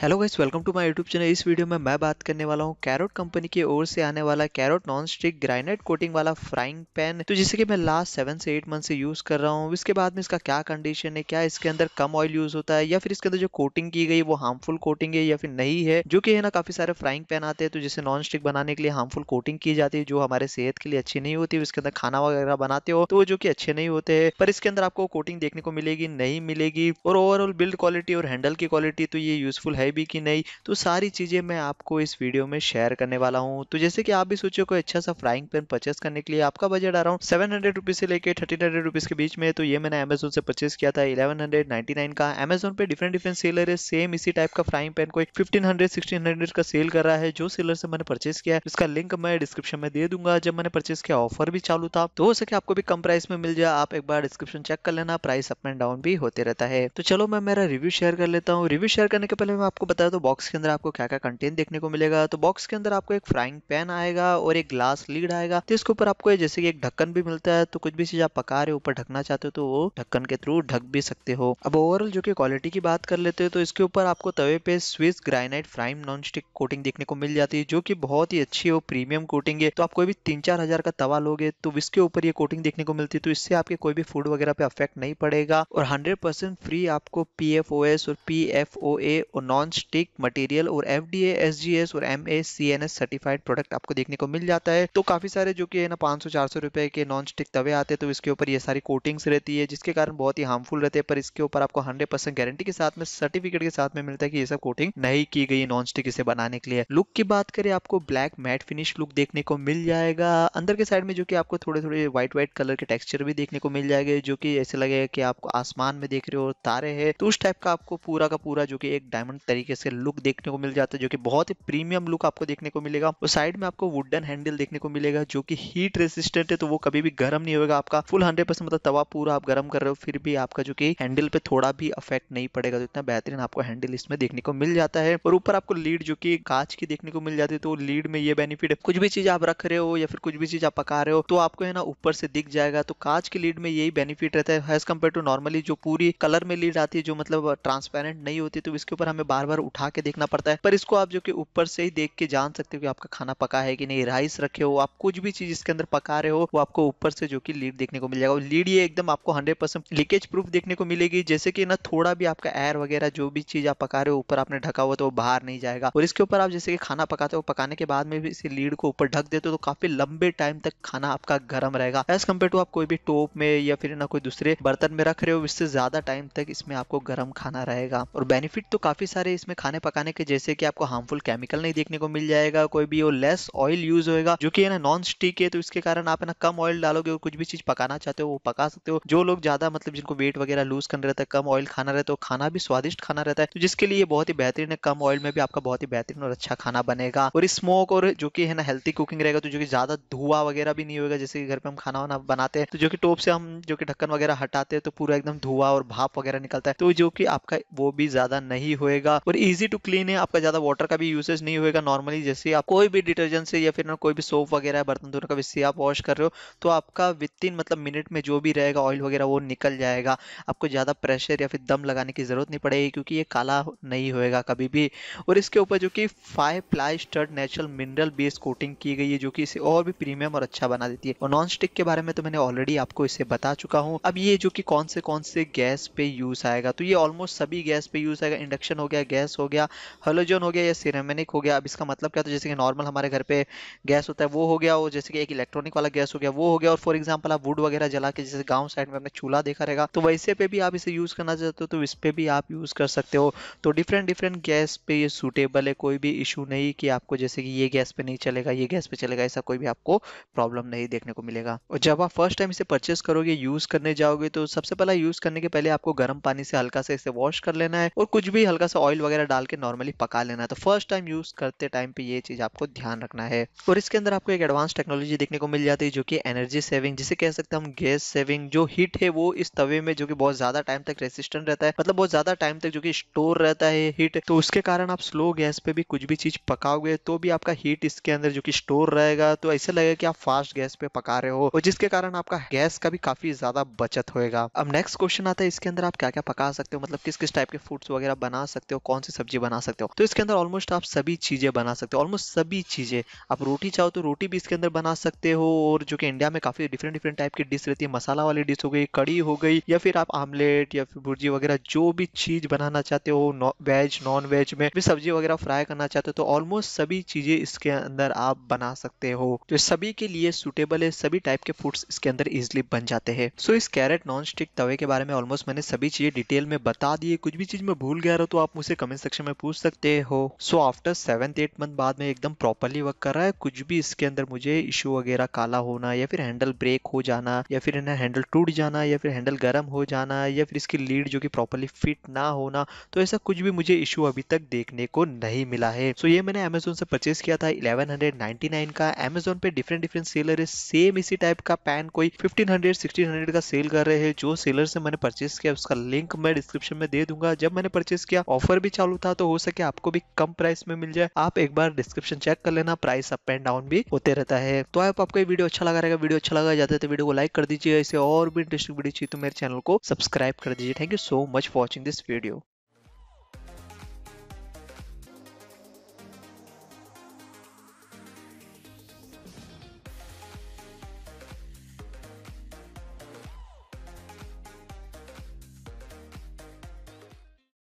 hello guys welcome to my YouTube channel इस video में मैं बात करने वाला हूँ कैरोट कंपनी की ओर से आने वाला Carote non stick granite coating वाला फ्राइंग पैन तो जिसे कि मैं लास्ट सेवन से एट मंथ से यूज कर रहा हूँ इसके बाद में इसका क्या कंडीशन है क्या इसके अंदर कम ऑयल यूज होता है या फिर इसके अंदर जो कोटिंग की गई वो हार्मफुल कोटिंग है या फिर नहीं है जो कि है ना काफी सारे फ्राइंग पैन आते हैं तो जिसे नॉन स्टिक बनाने के लिए हार्मफुल कोटिंग की जाती है जो हमारे सेहत के लिए अच्छी नहीं होती इसके अंदर खाना वगैरह बनाते हो तो वो जो की अच्छे नहीं होते हैं पर इसके अंदर आपको कोटिंग देखने को मिलेगी नहीं मिलेगी और ओवरऑल बिल्ड क्वालिटी और हैंडल की क्वालिटी तो ये यूजफुल है आई भी कि नहीं तो सारी चीज़ें मैं आपको इस वीडियो में शेयर करने वाला हूँ तो जैसे कि आप भी सोचो कोई अच्छा सा फ्राइंग पैन परचेस करने के लिए आपका बजट आ रहा हूँ सेवन हंड्रेड से लेकर थर्टीन हंड्रेड के बीच में तो ये मैंने अमेजोन से परचेस किया था इलेवन का अमेजोन पर डिफरेंट डिफरेंट सेलर है सेम इसी टाइप का फ्राइंग पैन कोई फिफ्टीन हंड्रेड का सेल कर रहा है जो सेलर से मैंने परचेस किया है इसका लिंक मैं डिस्क्रिप्शन में दे दूंगा जब मैंने परचेस किया ऑफर भी चालू था तो हो सके आपको भी कम प्राइस में मिल जाए आप एक बार डिस्क्रिप्शन चेक कर लेना प्राइस अप एंड डाउन भी होते रहता है तो चलो मैं मेरा रिव्यू शेयर कर लेता हूँ रिव्यू शेयर करने के पहले मैं आप आपको बताया तो बॉक्स के अंदर आपको क्या क्या कंटेंट देखने को मिलेगा तो बॉक्स के अंदर आपको एक फ्राइंग पैन आएगा और एक ग्लास लीड आएगा तो इसके ऊपर आपको जैसे कि एक ढक्कन भी मिलता है तो कुछ भी चीज आप पका रहे हो ऊपर ढकना चाहते हो तो वो ढक्कन के थ्रू ढक भी सकते हो अब ओवरऑल जो कि क्वालिटी की बात कर लेते हैं तो इसके ऊपर आपको तवे पे स्विस ग्राइनाइट फ्राइम नॉन स्टिक कोटिंग देखने को मिल जाती है जो की बहुत ही अच्छी और प्रीमियम कोटिंग है तो आप कोई भी तीन चार हजार का तवा लोगे तो इसके ऊपर ये कोटिंग देखने को मिलती है तो इससे आपके कोई भी फूड वगैरह पे अफेक्ट नहीं पड़ेगा और हंड्रेड फ्री आपको पी और पी और नॉन advanced टेक मटेरियल और F D S G S और M S C N certified product आपको देखने को मिल जाता है तो काफी सारे जो कि है ना चार सौ रुपए के नॉन स्टिक तवे आते हैं तो इसके ऊपर ये सारी कोटिंग्स रहती है जिसके कारण बहुत ही हार्मफुल रहते हैं पर इसके ऊपर आपको परसेंट गारंटी के साथ में सर्टिफिकेट के साथ में मिलता है कि ये सब कोटिंग नहीं की गई नॉन स्टिक इसे बनाने के लिए लुक की बात करें आपको ब्लैक मैट फिनिश लुक देखने को मिल जाएगा अंदर के साइड में जो कि आपको थोड़े थोड़े व्हाइट व्हाइट कलर के टेक्सचर भी देखने को मिल जाएंगे जो कि ऐसे लगेगा कि आपको आसमान में देख रहे हो तारे है तो उस टाइप का आपको पूरा का पूरा जो कि एक डायमंड तरीके से लुक देखने को मिल जाता है जो कि बहुत ही प्रीमियम लुक आपको देखने को मिलेगा और साइड में आपको वुडन हैंडल देखने को मिलेगा जो कि हीट रेसिस्टेंट है तो वो कभी भी गर्म नहीं होगा आपका फुल हंड्रेड परसेंट मतलब तवा पूरा आप गर्म कर रहे हो फिर भी आपका जो कि हैंडल पे थोड़ा भी अफेक्ट नहीं पड़ेगा तो इतना बेहतरीन आपको हैंडल इसमें देखने को मिल जाता है और ऊपर आपको लीड जो कि कांच की देखने को मिल जाती है तो लीड में ये बेनिफिट है कुछ भी चीज आप रख रहे हो या फिर कुछ भी चीज आप पका रहे हो तो आपको है ना ऊपर से दिख जाएगा तो कांच की लीड में यही बेनिफिट रहता है एज कम्पेयर टू नॉर्मली जो पूरी कलर में लीड आती है जो मतलब ट्रांसपेरेंट नहीं होती तो इसके ऊपर हमें बार बार उठा के देखना पड़ता है पर इसको आप जो कि ऊपर से ही देख के जान सकते हो कि आपका खाना पका है कि नहीं राइस रखे हो आप कुछ भी चीज इसके अंदर पका रहे हो वो आपको ऊपर से जो कि लीड देखने को मिल जाएगा लीड ये एकदम आपको हंड्रेड लीकेज प्रूफ देखने को मिलेगी जैसे कि ना थोड़ा भी आपका एयर वगैरह जो भी चीज आप पका रहे हो ऊपर आपने ढका हुआ तो वो बाहर नहीं जाएगा और इसके ऊपर आप जैसे कि खाना पकाते हो पकाने के बाद में भी इसे लीड को ऊपर ढक देते हो तो काफी लंबे टाइम तक खाना आपका गर्म रहेगा एज कम्पेयर टू आप कोई भी टोप में या फिर ना कोई दूसरे बर्तन में रख रहे हो इससे ज्यादा टाइम तक इसमें आपको गर्म खाना रहेगा और बेनिफिट तो काफी सारे इसमें खाने पकाने के जैसे कि आपको हार्मफुल केमिकल नहीं देखने को मिल जाएगा कोई भी वो लेस ऑयल यूज होगा जो कि है ना नॉन स्टिक है तो इसके कारण आप ना कम ऑयल डालोगे और कुछ भी चीज पकाना चाहते हो वो पका सकते हो जो लोग ज्यादा मतलब जिनको वेट वगैरह लूज करना रहता है कम ऑयल खाना रहता है तो खाना भी स्वादिष्ट खाना रहता है तो जिसके लिए बहुत ही बेहतरीन है कम ऑयल में भी आपका बहुत ही बेहतरीन और अच्छा खाना बनेगा और स्मोक और जो कि है ना हेल्थी कुकिंग रहेगा तो जो कि ज्यादा धुआं वगैरह भी नहीं होगा जैसे घर पे हम खाना वाना बनाते हैं तो जो कि टोप से हम जो कि ढक्कन वगैरह हटाते हैं तो पूरा एकदम धुआं और भाप वगैरह निकलता है तो जो कि आपका वो भी ज्यादा नहीं होएगा और इजी टू क्लीन है आपका ज़्यादा वाटर का भी यूसेज नहीं होगा नॉर्मली जैसे आप कोई भी डिटर्जेंट से या फिर कोई भी सोप वगैरह बर्तन धोने का जिससे आप वॉश कर रहे हो तो आपका विद इन मतलब मिनट में जो भी रहेगा ऑयल वगैरह वो निकल जाएगा आपको ज़्यादा प्रेशर या फिर दम लगाने की ज़रूरत नहीं पड़ेगी क्योंकि ये काला नहीं होएगा कभी भी और इसके ऊपर जो कि फाइव प्लाई स्टर्ड नेचुरल मिनरल बेस्ड कोटिंग की गई है जो कि इसे और भी प्रीमियम और अच्छा बना देती है और नॉन स्टिक के बारे में तो मैंने ऑलरेडी आपको इसे बता चुका हूँ अब ये जो कि कौन से कौन से गैस पे यूज आएगा तो ये ऑलमोस्ट सभी गैस पे यूज आएगा इंडक्शन हो गया गैस हो गया हेलोजन हो गया या सिरेमेनिक हो गया अब इसका मतलब क्या होता जैसे कि नॉर्मल हमारे घर पे गैस होता है वो हो गया और जैसे कि एक इलेक्ट्रॉनिक वाला गैस हो गया वो हो गया और फॉर एग्जाम्पल आप वुड वगैरह जला के जैसे गाँव साइड में अपने चूल्हा देखा रहेगा तो वैसे पे भी आप इसे यूज़ करना चाहते हो तो इस पर भी आप यूज़ कर सकते हो तो डिफरेंट डिफरेंट गैस पे ये सूटेबल है कोई भी इशू नहीं कि आपको जैसे कि ये गैस पे नहीं चलेगा ये गैस पे चलेगा ऐसा कोई भी आपको प्रॉब्लम नहीं देखने को मिलेगा और जब आप फर्स्ट टाइम इसे परचेस करोगे यूज़ करने जाओगे तो सबसे पहला यूज़ करने के पहले आपको गर्म पानी से हल्का से इसे वॉश कर लेना है और कुछ भी हल्का सा ऑयल ऑयल वगैरह डाल के नॉर्मली पका लेना है तो फर्स्ट टाइम यूज़ करते टाइम पे ये चीज़ आपको ध्यान रखना है और इसके अंदर आपको एक एडवांस टेक्नोलॉजी देखने को मिल जाती है जो कि एनर्जी सेविंग जिसे कह सकते हैं हम गैस सेविंग जो हीट है वो इस तवे में जो कि बहुत ज़्यादा टाइम तक रेसिस्टेंट रहता है मतलब बहुत ज़्यादा टाइम तक जो कि स्टोर रहता है हीट तो उसके कारण आप स्लो गैस पे भी कुछ भी चीज़ पकाओगे तो भी आपका हीट इसके अंदर जो की स्टोर रहेगा तो ऐसे लगेगा कि आप फास्ट गैस पे पका रहे हो और जिसके कारण आपका गैस का भी काफ़ी ज़्यादा बचत होगा अब नेक्स्ट क्वेश्चन आता है इसके अंदर आप क्या क्या पका सकते हो मतलब किस किस टाइप के फूड्स वगैरह बना सकते हो कौन सी सब्जी बना सकते हो तो इसके अंदर ऑलमोस्ट आप सभी चीज़ें बना सकते हो ऑलमोस्ट सभी चीज़ें आप रोटी चाहो तो रोटी भी इसके अंदर बना सकते हो और जो कि इंडिया में काफ़ी डिफरेंट डिफरेंट टाइप की डिश रहती है मसाला वाली डिश हो गई कड़ी हो गई या फिर आप आमलेट या फिर भुर्जी वगैरह जो भी चीज़ बनाना चाहते हो वेज नॉन वेज में भी सब्जी वगैरह फ्राई करना चाहते हो तो ऑलमोस्ट सभी चीज़ें इसके अंदर आप बना सकते हो तो सभी के लिए सुटेबल है सभी टाइप के फूड्स इसके अंदर इजिली बन जाते हैं सो इस कैरेट नॉन स्टिक तवे के बारे में ऑलमोस्ट मैंने सभी चीज़ें डिटेल में बता दिए कुछ भी चीज़ में भूल गया रहा तो आप मुझसे कमेंट सेक्शन में पूछ सकते हो so after seventh eight month बाद में एकदम प्रॉपरली वर्क कर रहा है कुछ भी इसके अंदर मुझे इश्यू वगैरह काला होना या फिर हैंडल ब्रेक हो जाना या फिर इन्हें हैंडल टूट जाना या फिर हैंडल गर्म हो जाना या फिर इसकी लीड जो कि प्रॉपरली फिट ना होना तो ऐसा कुछ भी मुझे इश्यू अभी तक देखने को नहीं मिला है सो so, ये मैंने अमेजोन से परचेज किया था इलेवन का अमेजोन पे डिफरेंट डिफरेंट सेलर है सेम इसी टाइप का पैन कोई फिफ्टीन हंड्रेड का सेल कर रहे हैं जो सेलर से मैंने परचेज किया उसका लिंक मैं डिस्क्रिप्शन में दे दूंगा जब मैंने परचेज किया ऑफर भी चालू था तो हो सके आपको भी कम प्राइस में मिल जाए आप एक बार डिस्क्रिप्शन चेक कर लेना प्राइस अप एंड डाउन भी होते रहता है तो आप आपको वीडियो अच्छा लगा रहेगा वीडियो अच्छा लगा जाता है तो वीडियो को लाइक कर दीजिए ऐसे और भी इंटरेस्टिंग वीडियो चाहिए तो मेरे चैनल को सब्सक्राइब कर दीजिए thank you so much for watching this video